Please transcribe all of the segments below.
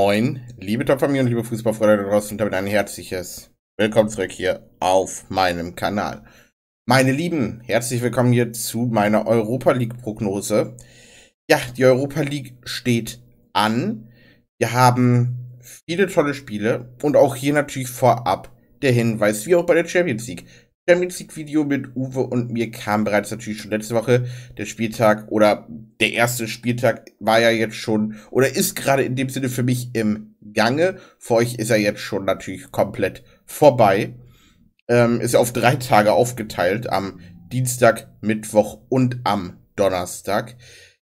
Moin, liebe Top-Familie und liebe Fußballfreunde da draußen und damit ein herzliches Willkommen zurück hier auf meinem Kanal. Meine Lieben, herzlich willkommen hier zu meiner Europa League Prognose. Ja, die Europa League steht an. Wir haben viele tolle Spiele und auch hier natürlich vorab der Hinweis, wie auch bei der Champions League. Champions League Video mit Uwe und mir kam bereits natürlich schon letzte Woche. Der Spieltag oder der erste Spieltag war ja jetzt schon oder ist gerade in dem Sinne für mich im Gange. Für euch ist er jetzt schon natürlich komplett vorbei. Ähm, ist auf drei Tage aufgeteilt, am Dienstag, Mittwoch und am Donnerstag.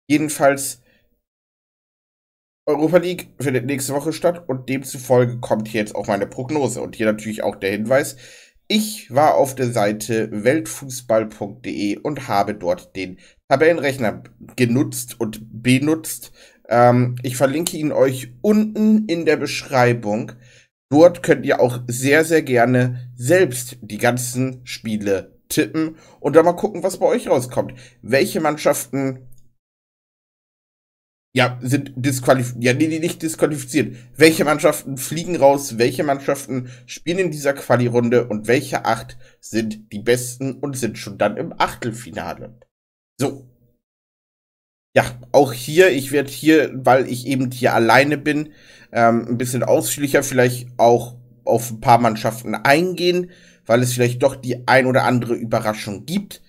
Jedenfalls Europa League findet nächste Woche statt und demzufolge kommt hier jetzt auch meine Prognose und hier natürlich auch der Hinweis, ich war auf der Seite weltfußball.de und habe dort den Tabellenrechner genutzt und benutzt. Ähm, ich verlinke ihn euch unten in der Beschreibung. Dort könnt ihr auch sehr, sehr gerne selbst die ganzen Spiele tippen und dann mal gucken, was bei euch rauskommt. Welche Mannschaften ja, sind disqualifiziert, ja, nee, nee, nicht disqualifiziert. Welche Mannschaften fliegen raus, welche Mannschaften spielen in dieser Quali-Runde und welche acht sind die besten und sind schon dann im Achtelfinale. So. Ja, auch hier, ich werde hier, weil ich eben hier alleine bin, ähm, ein bisschen ausführlicher vielleicht auch auf ein paar Mannschaften eingehen, weil es vielleicht doch die ein oder andere Überraschung gibt.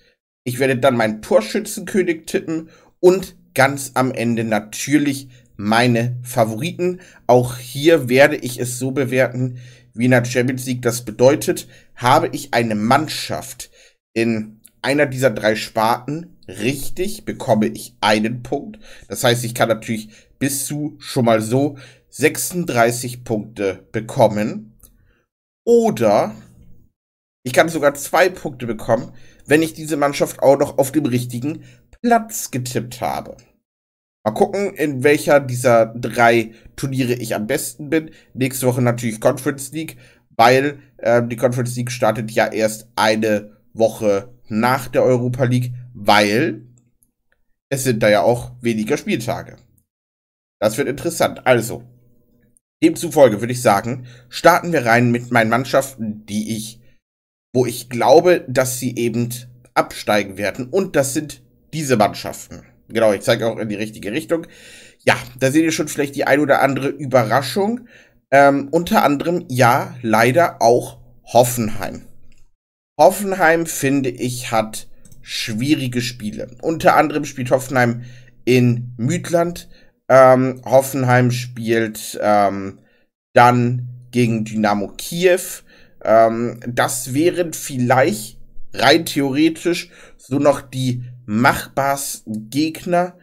Ich werde dann meinen Torschützenkönig tippen und ganz am Ende natürlich meine Favoriten. Auch hier werde ich es so bewerten, wie in der Champions League das bedeutet. Habe ich eine Mannschaft in einer dieser drei Sparten richtig, bekomme ich einen Punkt. Das heißt, ich kann natürlich bis zu schon mal so 36 Punkte bekommen. Oder ich kann sogar zwei Punkte bekommen, wenn ich diese Mannschaft auch noch auf dem richtigen Platz getippt habe. Mal gucken, in welcher dieser drei Turniere ich am besten bin. Nächste Woche natürlich Conference League, weil ähm, die Conference League startet ja erst eine Woche nach der Europa League, weil es sind da ja auch weniger Spieltage. Das wird interessant. Also, demzufolge würde ich sagen, starten wir rein mit meinen Mannschaften, die ich, wo ich glaube, dass sie eben absteigen werden. Und das sind diese Mannschaften genau, ich zeige auch in die richtige Richtung. Ja, da seht ihr schon vielleicht die ein oder andere Überraschung. Ähm, unter anderem, ja, leider auch Hoffenheim. Hoffenheim, finde ich, hat schwierige Spiele. Unter anderem spielt Hoffenheim in Mütland. Ähm, Hoffenheim spielt ähm, dann gegen Dynamo Kiew. Ähm, das wären vielleicht rein theoretisch so noch die machbarsten Gegner,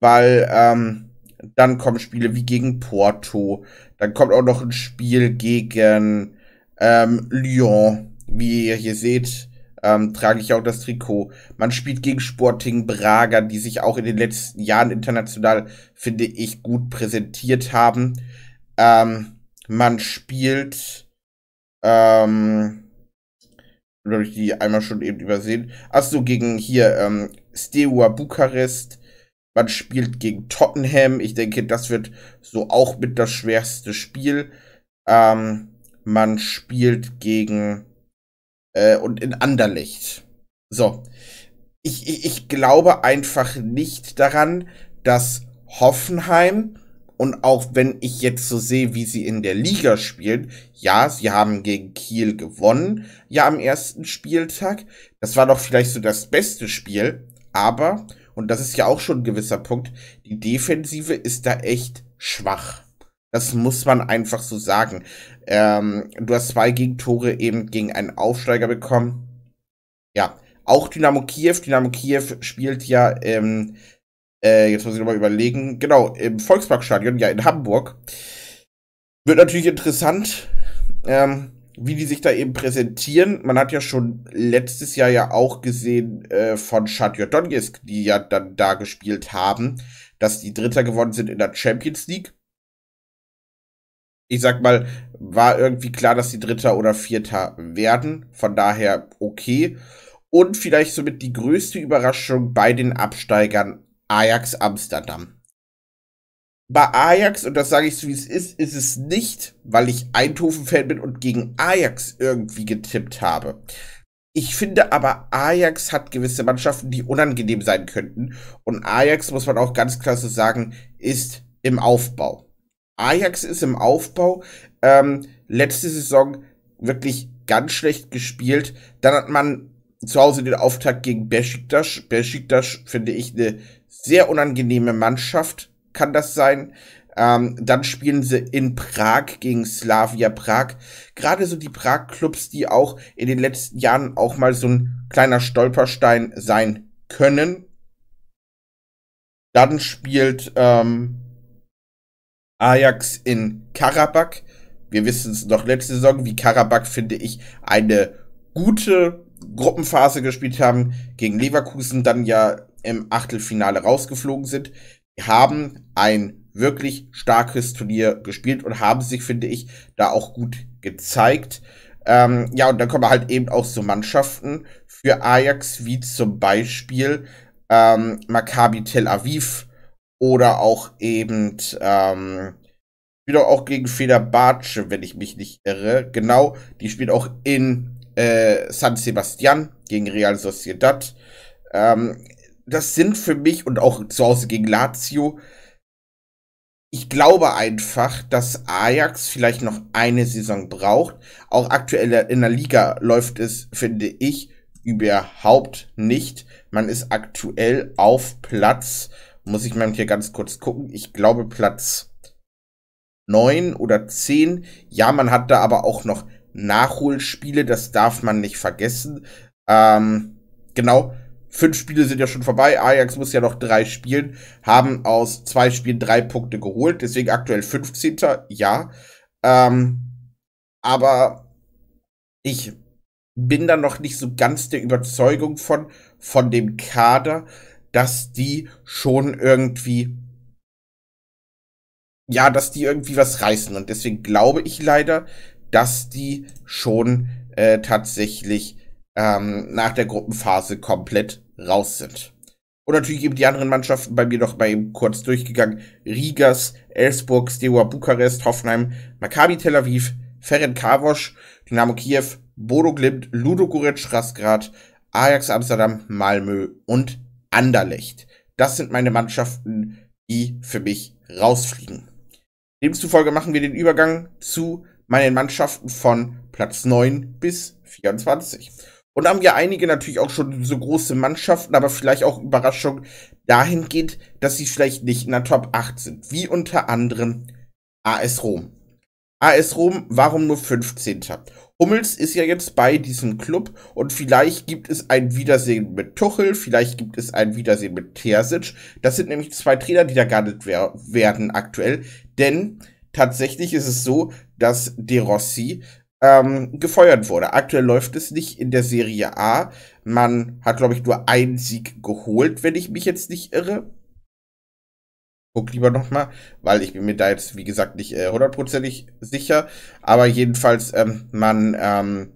weil ähm, dann kommen Spiele wie gegen Porto, dann kommt auch noch ein Spiel gegen ähm, Lyon, wie ihr hier seht. Ähm, trage ich auch das Trikot. Man spielt gegen Sporting Braga, die sich auch in den letzten Jahren international, finde ich, gut präsentiert haben. Ähm, man spielt ähm, oder habe ich die einmal schon eben übersehen? Achso, gegen hier ähm, Steaua Bukarest. Man spielt gegen Tottenham. Ich denke, das wird so auch mit das schwerste Spiel. Ähm, man spielt gegen äh, und in Anderlecht. So. Ich, ich, ich glaube einfach nicht daran, dass Hoffenheim und auch wenn ich jetzt so sehe, wie sie in der Liga spielen, ja, sie haben gegen Kiel gewonnen, ja, am ersten Spieltag. Das war doch vielleicht so das beste Spiel, aber, und das ist ja auch schon ein gewisser Punkt, die Defensive ist da echt schwach. Das muss man einfach so sagen. Ähm, du hast zwei Gegentore eben gegen einen Aufsteiger bekommen. Ja, auch Dynamo Kiew. Dynamo Kiew spielt ja ähm, äh, jetzt muss ich nochmal überlegen. Genau, im Volksparkstadion, ja, in Hamburg. Wird natürlich interessant, ähm, wie die sich da eben präsentieren. Man hat ja schon letztes Jahr ja auch gesehen äh, von Shadja Donetsk, die ja dann da gespielt haben, dass die Dritter geworden sind in der Champions League. Ich sag mal, war irgendwie klar, dass die Dritter oder Vierter werden. Von daher okay. Und vielleicht somit die größte Überraschung bei den Absteigern Ajax Amsterdam. Bei Ajax, und das sage ich so wie es ist, ist es nicht, weil ich Eindhoven-Fan bin und gegen Ajax irgendwie getippt habe. Ich finde aber, Ajax hat gewisse Mannschaften, die unangenehm sein könnten. Und Ajax, muss man auch ganz klar so sagen, ist im Aufbau. Ajax ist im Aufbau. Ähm, letzte Saison wirklich ganz schlecht gespielt. Dann hat man zu Hause den Auftakt gegen Besiktas. Besiktas finde ich eine sehr unangenehme Mannschaft, kann das sein. Ähm, dann spielen sie in Prag gegen Slavia Prag. Gerade so die Prag-Clubs, die auch in den letzten Jahren auch mal so ein kleiner Stolperstein sein können. Dann spielt ähm, Ajax in Karabakh. Wir wissen es noch letzte Saison, wie Karabakh, finde ich, eine gute Gruppenphase gespielt haben, gegen Leverkusen dann ja im Achtelfinale rausgeflogen sind, haben ein wirklich starkes Turnier gespielt und haben sich, finde ich, da auch gut gezeigt. Ähm, ja, und dann kommen halt eben auch so Mannschaften für Ajax, wie zum Beispiel ähm, Maccabi Tel Aviv oder auch eben ähm, wieder auch gegen Federbatsche, wenn ich mich nicht irre. Genau, die spielt auch in äh, San Sebastian gegen Real Sociedad. Ähm, das sind für mich und auch zu Hause gegen Lazio. Ich glaube einfach, dass Ajax vielleicht noch eine Saison braucht. Auch aktuell in der Liga läuft es, finde ich, überhaupt nicht. Man ist aktuell auf Platz, muss ich mal hier ganz kurz gucken. Ich glaube Platz neun oder zehn. Ja, man hat da aber auch noch Nachholspiele, das darf man nicht vergessen. Ähm, genau, fünf Spiele sind ja schon vorbei. Ajax muss ja noch drei spielen, haben aus zwei Spielen drei Punkte geholt, deswegen aktuell 15. Ja. Ähm, aber ich bin da noch nicht so ganz der Überzeugung von, von dem Kader, dass die schon irgendwie, ja, dass die irgendwie was reißen. Und deswegen glaube ich leider, dass die schon äh, tatsächlich ähm, nach der Gruppenphase komplett raus sind. Und natürlich eben die anderen Mannschaften bei mir noch mal eben kurz durchgegangen. Rigas, Elsburg, Steaua Bukarest, Hoffenheim, Maccabi Tel Aviv, Ferencváros, Dynamo Kiew, Bodo Glimt, Ludogorets Rasgrad, Ajax Amsterdam, Malmö und Anderlecht. Das sind meine Mannschaften, die für mich rausfliegen. Demzufolge machen wir den Übergang zu meinen Mannschaften von Platz 9 bis 24. Und haben ja einige natürlich auch schon so große Mannschaften, aber vielleicht auch Überraschung dahingehend, dass sie vielleicht nicht in der Top 8 sind, wie unter anderem AS Rom. AS Rom, warum nur 15. Hummels ist ja jetzt bei diesem Club und vielleicht gibt es ein Wiedersehen mit Tuchel, vielleicht gibt es ein Wiedersehen mit Terzic. Das sind nämlich zwei Trainer, die da gar nicht werden aktuell, denn tatsächlich ist es so, dass De Rossi ähm, gefeuert wurde. Aktuell läuft es nicht in der Serie A. Man hat, glaube ich, nur einen Sieg geholt, wenn ich mich jetzt nicht irre. Guck lieber nochmal, weil ich bin mir da jetzt, wie gesagt, nicht äh, hundertprozentig äh, sicher. Aber jedenfalls, ähm, man, ähm,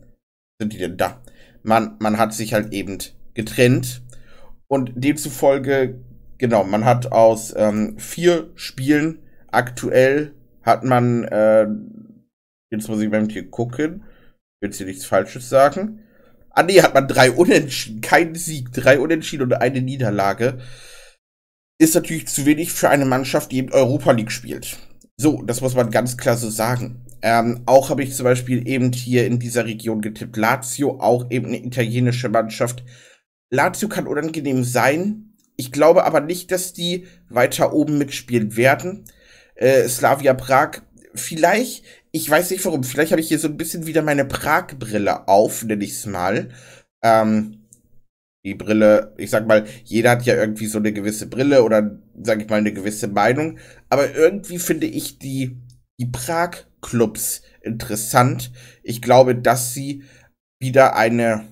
sind die denn da? Man, man hat sich halt eben getrennt. Und demzufolge, genau, man hat aus ähm, vier Spielen aktuell hat man äh, Jetzt muss ich beim Tier gucken. Willst du nichts Falsches sagen? Ah nee, hat man drei Unentschieden. Kein Sieg, drei Unentschieden und eine Niederlage. Ist natürlich zu wenig für eine Mannschaft, die eben Europa League spielt. So, das muss man ganz klar so sagen. Ähm, auch habe ich zum Beispiel eben hier in dieser Region getippt. Lazio, auch eben eine italienische Mannschaft. Lazio kann unangenehm sein. Ich glaube aber nicht, dass die weiter oben mitspielen werden. Äh, Slavia Prag, vielleicht ich weiß nicht warum, vielleicht habe ich hier so ein bisschen wieder meine Prag-Brille auf, nenne ich es mal. Ähm, die Brille, ich sag mal, jeder hat ja irgendwie so eine gewisse Brille oder, sag ich mal, eine gewisse Meinung. Aber irgendwie finde ich die, die Prag-Clubs interessant. Ich glaube, dass sie wieder eine,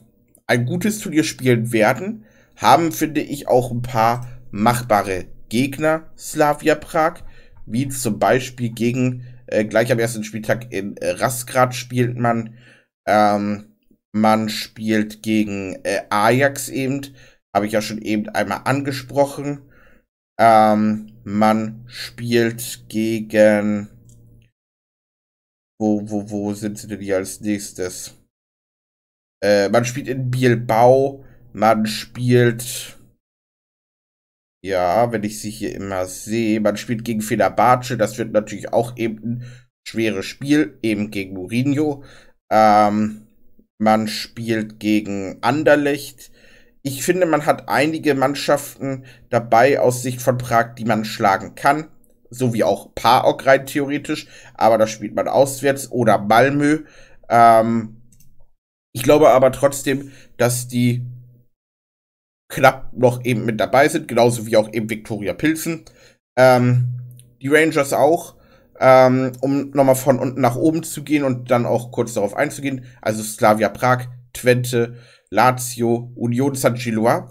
ein gutes Turnier spielen werden. Haben, finde ich, auch ein paar machbare Gegner, Slavia Prag, wie zum Beispiel gegen äh, gleich am ersten Spieltag in äh, Rasgrad spielt man. Ähm, man spielt gegen äh, Ajax eben. Habe ich ja schon eben einmal angesprochen. Ähm, man spielt gegen. Wo, wo, wo sind sie denn hier als nächstes? Äh, man spielt in Bielbau. Man spielt ja, wenn ich sie hier immer sehe. Man spielt gegen Fenerbahce, das wird natürlich auch eben ein schweres Spiel, eben gegen Mourinho. Ähm, man spielt gegen Anderlecht. Ich finde, man hat einige Mannschaften dabei aus Sicht von Prag, die man schlagen kann. So wie auch Paok rein theoretisch, aber da spielt man auswärts oder Malmö. Ähm, ich glaube aber trotzdem, dass die knapp noch eben mit dabei sind, genauso wie auch eben Victoria Pilsen. Ähm, die Rangers auch, ähm, um nochmal von unten nach oben zu gehen und dann auch kurz darauf einzugehen. Also Slavia Prag, Twente, Lazio, Union San Gilois.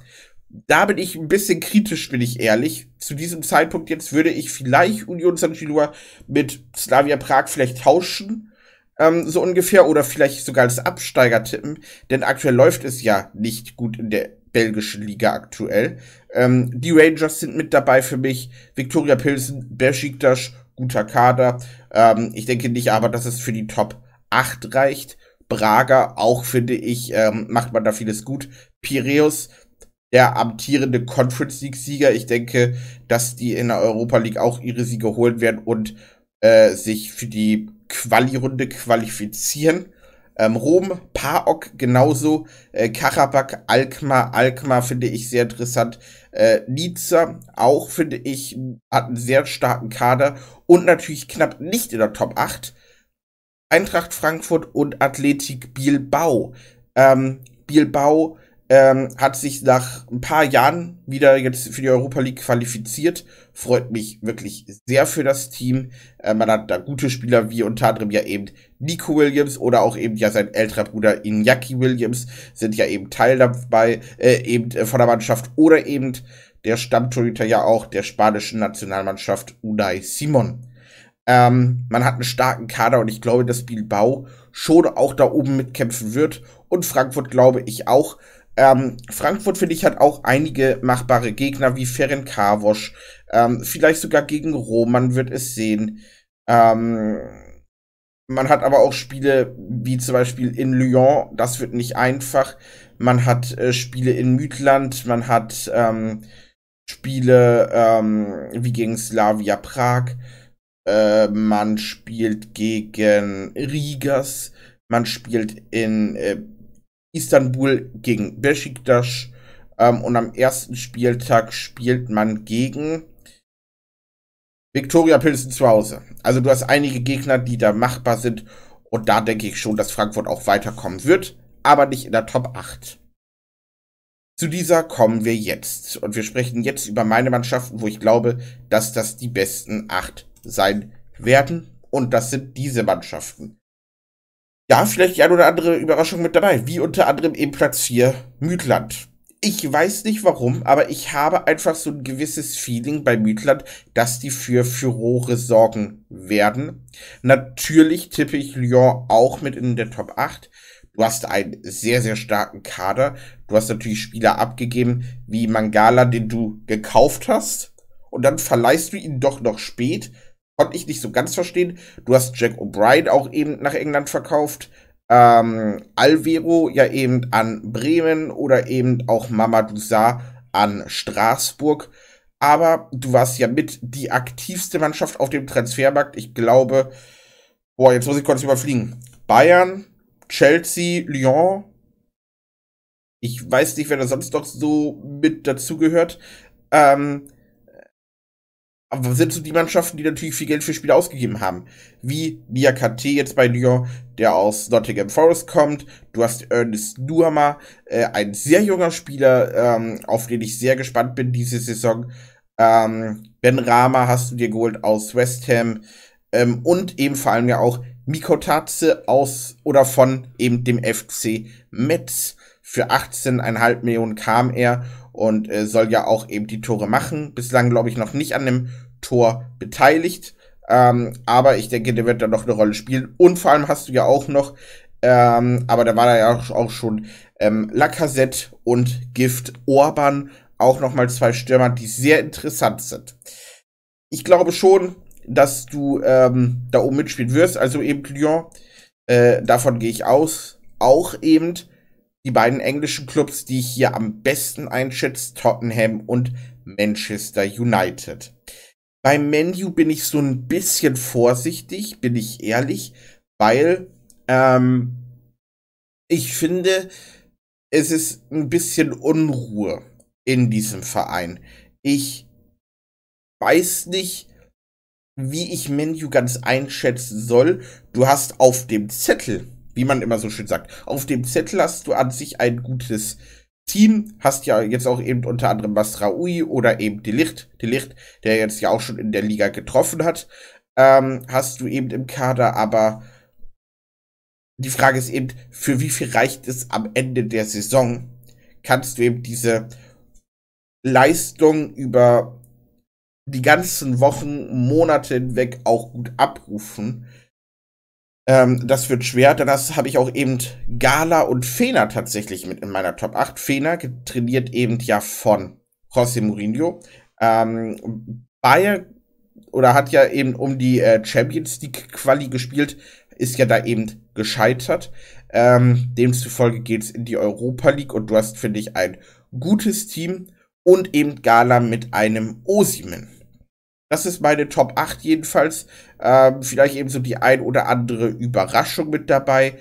Da bin ich ein bisschen kritisch, bin ich ehrlich. Zu diesem Zeitpunkt jetzt würde ich vielleicht Union San Gilois mit Slavia Prag vielleicht tauschen. Ähm, so ungefähr oder vielleicht sogar als Absteiger tippen, denn aktuell läuft es ja nicht gut in der belgische Liga aktuell. Ähm, die Rangers sind mit dabei für mich. Viktoria Pilsen, Besiktas, guter Kader. Ähm, ich denke nicht aber, dass es für die Top 8 reicht. Braga auch, finde ich, ähm, macht man da vieles gut. Piräus, der amtierende Conference League-Sieger. Ich denke, dass die in der Europa League auch ihre Siege holen werden und äh, sich für die Quali-Runde qualifizieren. Ähm, Rom, Paok genauso, äh, Karabakh, Alkmaar, Alkmaar finde ich sehr interessant. Äh, Nizza auch finde ich hat einen sehr starken Kader und natürlich knapp nicht in der Top 8. Eintracht Frankfurt und Athletik Bilbao. Ähm, Bilbao ähm, hat sich nach ein paar Jahren wieder jetzt für die Europa League qualifiziert. Freut mich wirklich sehr für das Team. Äh, man hat da gute Spieler wie unter anderem ja eben Nico Williams oder auch eben ja sein älterer Bruder Iñaki Williams sind ja eben Teil dabei, äh, eben äh, von der Mannschaft oder eben der Stammtorhüter ja auch der spanischen Nationalmannschaft Unai Simon. Ähm, man hat einen starken Kader und ich glaube, dass Bilbao schon auch da oben mitkämpfen wird und Frankfurt glaube ich auch. Ähm, Frankfurt, finde ich, hat auch einige machbare Gegner wie Ferencavosch. Ähm, vielleicht sogar gegen Rom, man wird es sehen. Ähm, man hat aber auch Spiele wie zum Beispiel in Lyon, das wird nicht einfach. Man hat äh, Spiele in Mütland, man hat ähm, Spiele ähm, wie gegen Slavia Prag, äh, man spielt gegen Rigas, man spielt in äh, Istanbul gegen Besiktas. Ähm, und am ersten Spieltag spielt man gegen Viktoria Pilsen zu Hause. Also du hast einige Gegner, die da machbar sind. Und da denke ich schon, dass Frankfurt auch weiterkommen wird, aber nicht in der Top 8. Zu dieser kommen wir jetzt. Und wir sprechen jetzt über meine Mannschaften, wo ich glaube, dass das die besten 8 sein werden. Und das sind diese Mannschaften ja, vielleicht die eine oder andere Überraschung mit dabei, wie unter anderem eben Platz 4 Mütland. Ich weiß nicht warum, aber ich habe einfach so ein gewisses Feeling bei Mütland, dass die für Furore sorgen werden. Natürlich tippe ich Lyon auch mit in der Top 8. Du hast einen sehr, sehr starken Kader. Du hast natürlich Spieler abgegeben, wie Mangala, den du gekauft hast. Und dann verleihst du ihn doch noch spät konnte ich nicht so ganz verstehen. Du hast Jack O'Brien auch eben nach England verkauft. Ähm, Alvero ja eben an Bremen oder eben auch Mamadou Sarr an Straßburg. Aber du warst ja mit die aktivste Mannschaft auf dem Transfermarkt. Ich glaube, boah, jetzt muss ich kurz überfliegen. Bayern, Chelsea, Lyon. Ich weiß nicht, wer da sonst noch so mit dazugehört. Ähm, aber sind so die Mannschaften, die natürlich viel Geld für Spieler ausgegeben haben. Wie Niakate jetzt bei Lyon, der aus Nottingham Forest kommt. Du hast Ernest Nuama, äh, ein sehr junger Spieler, ähm, auf den ich sehr gespannt bin diese Saison. Ähm, ben Rama hast du dir geholt aus West Ham. Ähm, und eben vor allem ja auch Mikotatze aus oder von eben dem FC Metz. Für 18,5 Millionen kam er und äh, soll ja auch eben die Tore machen. Bislang glaube ich noch nicht an einem Tor beteiligt. Ähm, aber ich denke, der wird da noch eine Rolle spielen. Und vor allem hast du ja auch noch, ähm, aber da war da ja auch schon ähm, Lacazette und Gift Orban auch nochmal zwei Stürmer, die sehr interessant sind. Ich glaube schon, dass du ähm, da oben mitspielen wirst. Also eben Lyon, äh, davon gehe ich aus. Auch eben die beiden englischen Clubs, die ich hier am besten einschätze, Tottenham und Manchester United. Beim Menu bin ich so ein bisschen vorsichtig, bin ich ehrlich, weil ähm, ich finde, es ist ein bisschen Unruhe in diesem Verein. Ich weiß nicht, wie ich Menu ganz einschätzen soll. Du hast auf dem Zettel, wie man immer so schön sagt, auf dem Zettel hast du an sich ein gutes Team hast ja jetzt auch eben unter anderem Masraoui oder eben Delicht, Delicht, der jetzt ja auch schon in der Liga getroffen hat, ähm, hast du eben im Kader, aber die Frage ist eben, für wie viel reicht es am Ende der Saison? Kannst du eben diese Leistung über die ganzen Wochen, Monate hinweg auch gut abrufen? Ähm, das wird schwer. denn das habe ich auch eben Gala und Fener tatsächlich mit in meiner Top 8. Fener trainiert eben ja von José Mourinho. Ähm, Bayern oder hat ja eben um die äh, Champions League Quali gespielt, ist ja da eben gescheitert. Ähm, demzufolge geht's in die Europa League und du hast, finde ich, ein gutes Team und eben Gala mit einem Osimen. Das ist meine Top 8 jedenfalls. Ähm, vielleicht eben so die ein oder andere Überraschung mit dabei.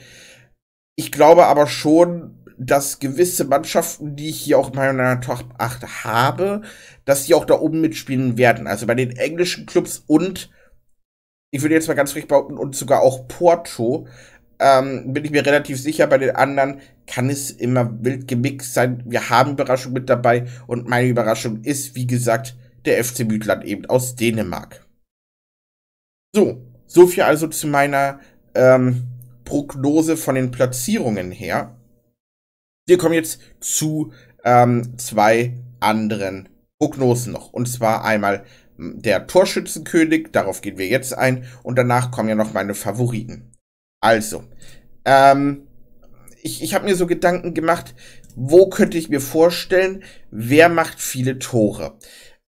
Ich glaube aber schon, dass gewisse Mannschaften, die ich hier auch in meiner Top 8 habe, dass sie auch da oben mitspielen werden. Also bei den englischen Clubs und, ich würde jetzt mal ganz recht behaupten, und sogar auch Porto, ähm, bin ich mir relativ sicher, bei den anderen kann es immer wild gemixt sein. Wir haben Überraschung mit dabei und meine Überraschung ist, wie gesagt, der FC Mütland eben aus Dänemark. So, so viel also zu meiner ähm, Prognose von den Platzierungen her. Wir kommen jetzt zu ähm, zwei anderen Prognosen noch. Und zwar einmal hm, der Torschützenkönig, darauf gehen wir jetzt ein, und danach kommen ja noch meine Favoriten. Also, ähm, ich, ich habe mir so Gedanken gemacht, wo könnte ich mir vorstellen, wer macht viele Tore?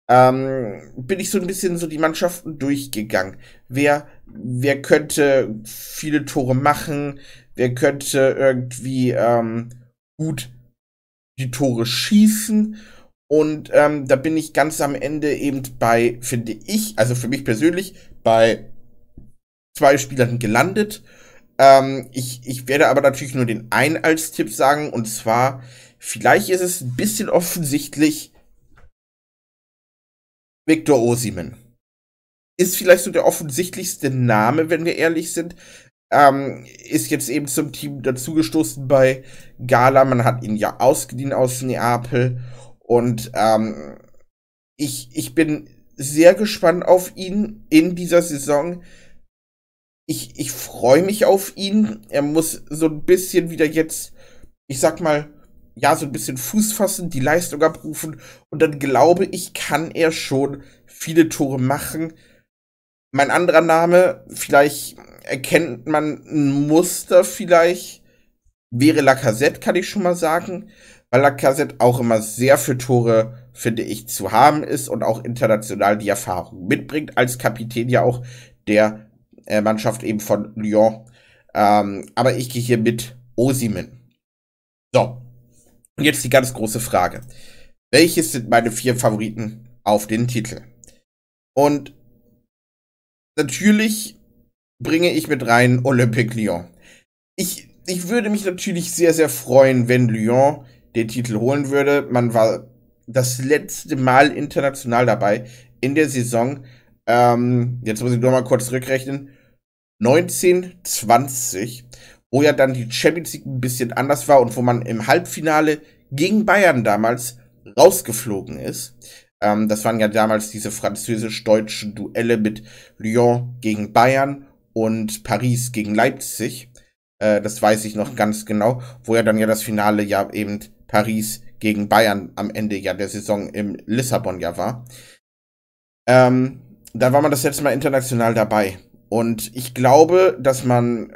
ähm, bin ich so ein bisschen so die Mannschaften durchgegangen. Wer, wer könnte viele Tore machen? Wer könnte irgendwie ähm, gut die Tore schießen? Und ähm, da bin ich ganz am Ende eben bei, finde ich, also für mich persönlich, bei zwei Spielern gelandet. Ähm, ich, ich werde aber natürlich nur den einen als Tipp sagen. Und zwar, vielleicht ist es ein bisschen offensichtlich, Victor Osimen. Ist vielleicht so der offensichtlichste Name, wenn wir ehrlich sind. Ähm, ist jetzt eben zum Team dazugestoßen bei Gala. Man hat ihn ja ausgeliehen aus Neapel. Und ähm, ich, ich bin sehr gespannt auf ihn in dieser Saison. Ich, ich freue mich auf ihn. Er muss so ein bisschen wieder jetzt, ich sag mal, ja, so ein bisschen Fuß fassen, die Leistung abrufen und dann glaube ich, kann er schon viele Tore machen. Mein anderer Name, vielleicht erkennt man ein Muster, vielleicht wäre Lacazette, kann ich schon mal sagen, weil Lacazette auch immer sehr für Tore, finde ich, zu haben ist und auch international die Erfahrung mitbringt, als Kapitän ja auch der äh, Mannschaft eben von Lyon. Ähm, aber ich gehe hier mit Osimin. So, und jetzt die ganz große Frage. Welches sind meine vier Favoriten auf den Titel? Und natürlich bringe ich mit rein Olympique Lyon. Ich, ich würde mich natürlich sehr, sehr freuen, wenn Lyon den Titel holen würde. Man war das letzte Mal international dabei in der Saison. Ähm, jetzt muss ich nur mal kurz rückrechnen. 1920 wo ja dann die Champions League ein bisschen anders war und wo man im Halbfinale gegen Bayern damals rausgeflogen ist. Ähm, das waren ja damals diese französisch-deutschen Duelle mit Lyon gegen Bayern und Paris gegen Leipzig. Äh, das weiß ich noch ganz genau, wo ja dann ja das Finale ja eben Paris gegen Bayern am Ende ja der Saison im Lissabon ja war. Ähm, da war man das letzte Mal international dabei. Und ich glaube, dass man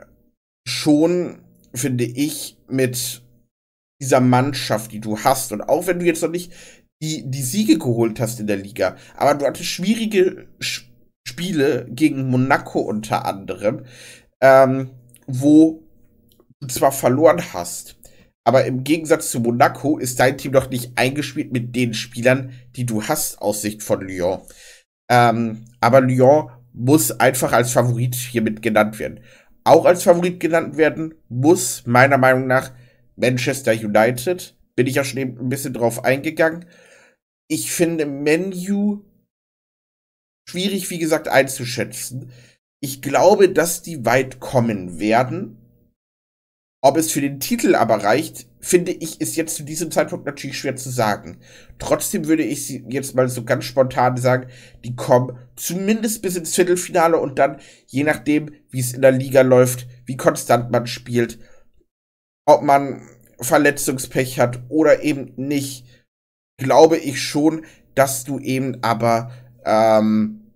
schon, finde ich, mit dieser Mannschaft, die du hast. Und auch wenn du jetzt noch nicht die, die Siege geholt hast in der Liga, aber du hattest schwierige Spiele gegen Monaco unter anderem, ähm, wo du zwar verloren hast, aber im Gegensatz zu Monaco ist dein Team doch nicht eingespielt mit den Spielern, die du hast aus Sicht von Lyon. Ähm, aber Lyon muss einfach als Favorit hiermit genannt werden auch als Favorit genannt werden muss, meiner Meinung nach, Manchester United. Bin ich ja schon eben ein bisschen drauf eingegangen. Ich finde Menu schwierig, wie gesagt, einzuschätzen. Ich glaube, dass die weit kommen werden. Ob es für den Titel aber reicht, finde ich, ist jetzt zu diesem Zeitpunkt natürlich schwer zu sagen. Trotzdem würde ich jetzt mal so ganz spontan sagen, die kommen zumindest bis ins Viertelfinale und dann, je nachdem, wie es in der Liga läuft, wie konstant man spielt, ob man Verletzungspech hat oder eben nicht, glaube ich schon, dass du eben aber ähm,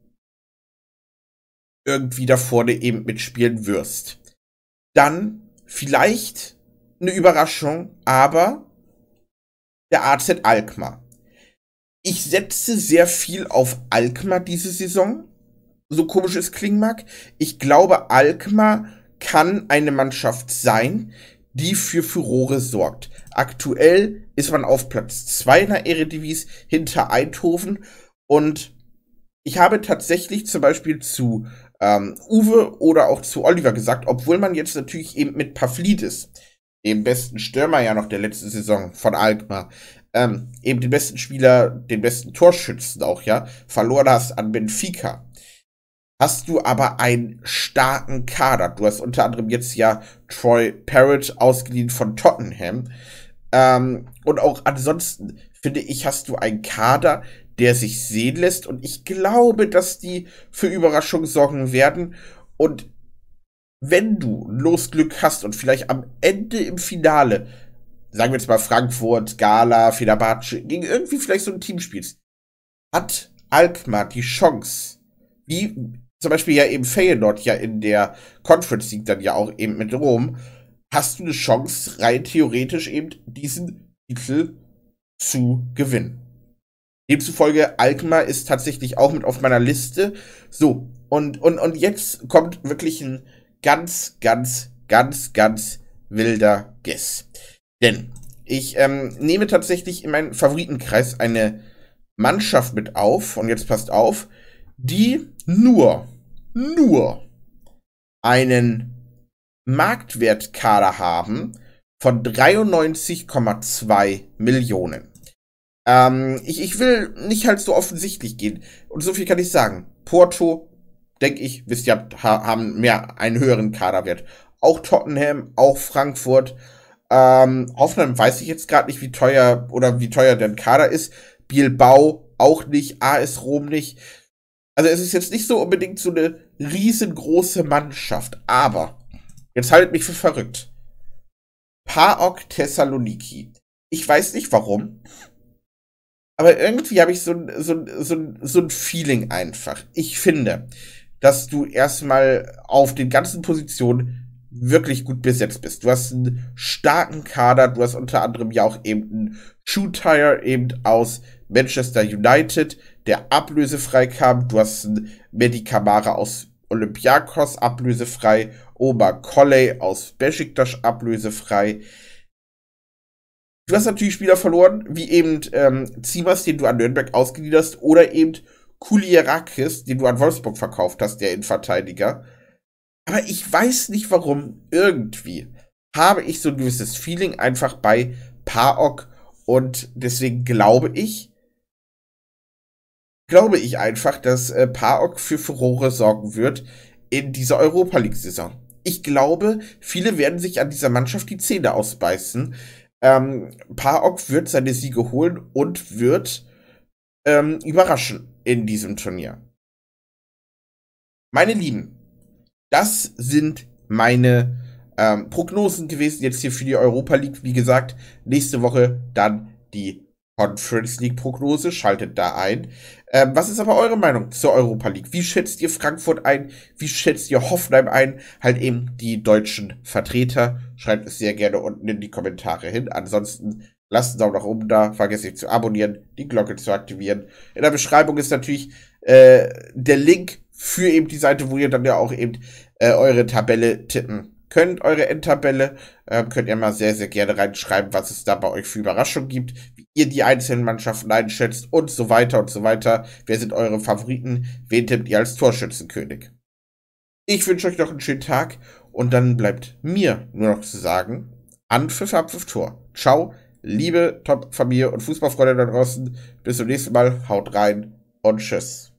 irgendwie da vorne eben mitspielen wirst. Dann vielleicht eine Überraschung, aber der AZ Alkmaar. Ich setze sehr viel auf Alkmaar diese Saison, so komisch es klingen mag. Ich glaube, Alkmaar kann eine Mannschaft sein, die für Furore sorgt. Aktuell ist man auf Platz 2 in der Eredivis hinter Eindhoven und ich habe tatsächlich zum Beispiel zu ähm, Uwe oder auch zu Oliver gesagt, obwohl man jetzt natürlich eben mit Pavlidis, dem besten Stürmer ja noch der letzten Saison von Alkmaar, ähm, eben den besten Spieler, den besten Torschützen auch, ja, verloren hast an Benfica. Hast du aber einen starken Kader. Du hast unter anderem jetzt ja Troy Parrott ausgeliehen von Tottenham. Ähm, und auch ansonsten, finde ich, hast du einen Kader, der sich sehen lässt. Und ich glaube, dass die für Überraschung sorgen werden. Und wenn du Losglück hast und vielleicht am Ende im Finale, sagen wir jetzt mal Frankfurt, Gala, Fenerbahce, gegen irgendwie vielleicht so ein Team spielst, hat Alkmaar die Chance, wie zum Beispiel ja eben Feyenoord ja in der Conference League dann ja auch eben mit Rom, hast du eine Chance, rein theoretisch eben diesen Titel zu gewinnen. Demzufolge, Alkmaar ist tatsächlich auch mit auf meiner Liste. So, und, und, und jetzt kommt wirklich ein ganz, ganz, ganz, ganz wilder Guess. Denn ich ähm, nehme tatsächlich in meinen Favoritenkreis eine Mannschaft mit auf, und jetzt passt auf, die nur, nur einen Marktwertkader haben von 93,2 Millionen. Ähm, ich, ich will nicht halt so offensichtlich gehen. Und so viel kann ich sagen. Porto, denke ich, wisst ihr, haben mehr einen höheren Kaderwert. Auch Tottenham, auch Frankfurt. Ähm, Hoffenheim weiß ich jetzt gerade nicht, wie teuer oder wie teuer der Kader ist. Bilbao auch nicht, AS Rom nicht. Also es ist jetzt nicht so unbedingt so eine riesengroße Mannschaft, aber jetzt haltet mich für verrückt. Paok Thessaloniki. Ich weiß nicht warum, aber irgendwie habe ich so, ein so, so, so ein Feeling einfach. Ich finde, dass du erstmal auf den ganzen Positionen wirklich gut besetzt bist. Du hast einen starken Kader, du hast unter anderem ja auch eben einen Shoe-Tire eben aus Manchester United, der ablösefrei kam. Du hast einen Medikamara aus Olympiakos ablösefrei, Oma Colley aus Besiktas ablösefrei. Du hast natürlich Spieler verloren, wie eben ähm, Zimas, den du an Nürnberg ausgeliehen hast, oder eben Kulierakis, den du an Wolfsburg verkauft hast, der Innenverteidiger. Aber ich weiß nicht warum, irgendwie habe ich so ein gewisses Feeling einfach bei Paok und deswegen glaube ich, glaube ich einfach, dass äh, Paok für Furore sorgen wird in dieser Europa League-Saison. Ich glaube, viele werden sich an dieser Mannschaft die Zähne ausbeißen, ähm, Paok wird seine Siege holen und wird ähm, überraschen in diesem Turnier. Meine Lieben, das sind meine ähm, Prognosen gewesen jetzt hier für die Europa League. Wie gesagt, nächste Woche dann die Conference League Prognose, schaltet da ein. Ähm, was ist aber eure Meinung zur Europa League? Wie schätzt ihr Frankfurt ein? Wie schätzt ihr Hoffenheim ein? Halt eben die deutschen Vertreter. Schreibt es sehr gerne unten in die Kommentare hin. Ansonsten lasst einen Daumen nach oben da. Vergesst nicht zu abonnieren, die Glocke zu aktivieren. In der Beschreibung ist natürlich äh, der Link für eben die Seite, wo ihr dann ja auch eben äh, eure Tabelle tippen könnt, eure Endtabelle. Ähm, könnt ihr mal sehr, sehr gerne reinschreiben, was es da bei euch für Überraschungen gibt, wie ihr die einzelnen Mannschaften einschätzt und so weiter und so weiter. Wer sind eure Favoriten? Wen tippt ihr als Torschützenkönig? Ich wünsche euch noch einen schönen Tag und dann bleibt mir nur noch zu sagen, Anpfiff, Abpfiff, Tor. Ciao, liebe Top-Familie und Fußballfreunde da draußen. Bis zum nächsten Mal, haut rein und tschüss.